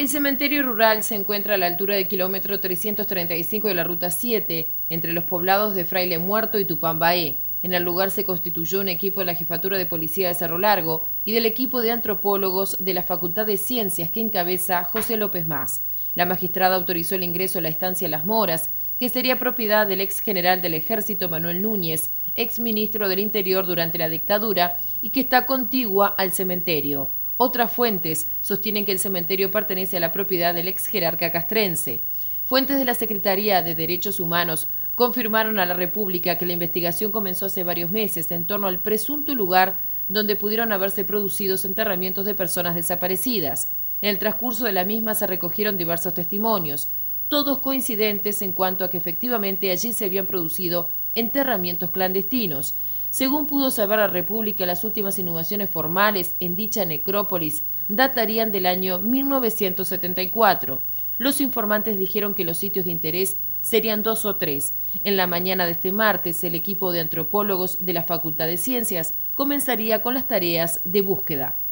El cementerio rural se encuentra a la altura del kilómetro 335 de la Ruta 7, entre los poblados de Fraile Muerto y Tupambaé. En el lugar se constituyó un equipo de la Jefatura de Policía de Cerro Largo y del equipo de antropólogos de la Facultad de Ciencias que encabeza José López Más. La magistrada autorizó el ingreso a la estancia Las Moras, que sería propiedad del ex general del ejército Manuel Núñez, ex ministro del Interior durante la dictadura y que está contigua al cementerio. Otras fuentes sostienen que el cementerio pertenece a la propiedad del ex jerarca castrense. Fuentes de la Secretaría de Derechos Humanos confirmaron a la República que la investigación comenzó hace varios meses en torno al presunto lugar donde pudieron haberse producido enterramientos de personas desaparecidas. En el transcurso de la misma se recogieron diversos testimonios, todos coincidentes en cuanto a que efectivamente allí se habían producido enterramientos clandestinos. Según pudo saber la República, las últimas innovaciones formales en dicha necrópolis datarían del año 1974. Los informantes dijeron que los sitios de interés serían dos o tres. En la mañana de este martes, el equipo de antropólogos de la Facultad de Ciencias comenzaría con las tareas de búsqueda.